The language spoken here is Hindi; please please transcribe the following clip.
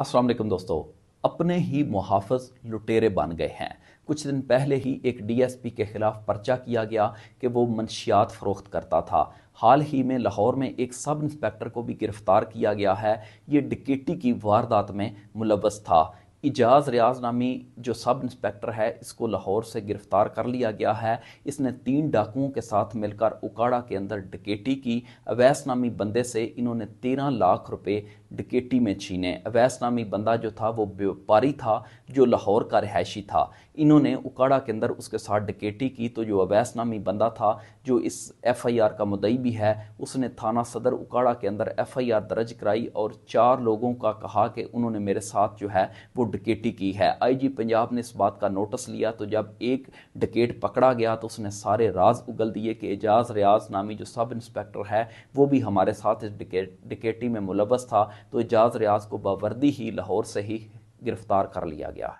असलम दोस्तों अपने ही मुहाफ़ लुटेरे बन गए हैं कुछ दिन पहले ही एक डीएसपी के खिलाफ पर्चा किया गया कि वो मनशियात फ़रोख्त करता था हाल ही में लाहौर में एक सब इंस्पेक्टर को भी गिरफ़्तार किया गया है ये डिकेटी की वारदात में मुलवस था इजाज़ रियाज नामी जो सब इंस्पेक्टर है इसको लाहौर से गिरफ़्तार कर लिया गया है इसने तीन डाकुओं के साथ मिलकर उकाड़ा के अंदर डकेटी की अवैस नामी बंदे से इन्होंने तेरह लाख रुपए डकेटी में छीने अवैस नामी बंदा जो था वो व्यापारी था जो लाहौर का रहायशी था इन्होंने उकाड़ा के अंदर उसके साथ डकेटी की तो जो अवैस नामी बंदा था जो इस एफआईआर का मुदई भी है उसने थाना सदर उकाड़ा के अंदर एफआईआर दर्ज कराई और चार लोगों का कहा कि उन्होंने मेरे साथ जो है वो डकेटी की है आईजी पंजाब ने इस बात का नोटिस लिया तो जब एक डकेट पकड़ा गया तो उसने सारे राज उगल दिए कि एजाज रियाज नामी जो सब इंस्पेक्टर है वो भी हमारे साथ इस डकेटी में मुलवस था तो एजाज रियाज को बावर्दी ही लाहौर से ही गिरफ्तार कर लिया गया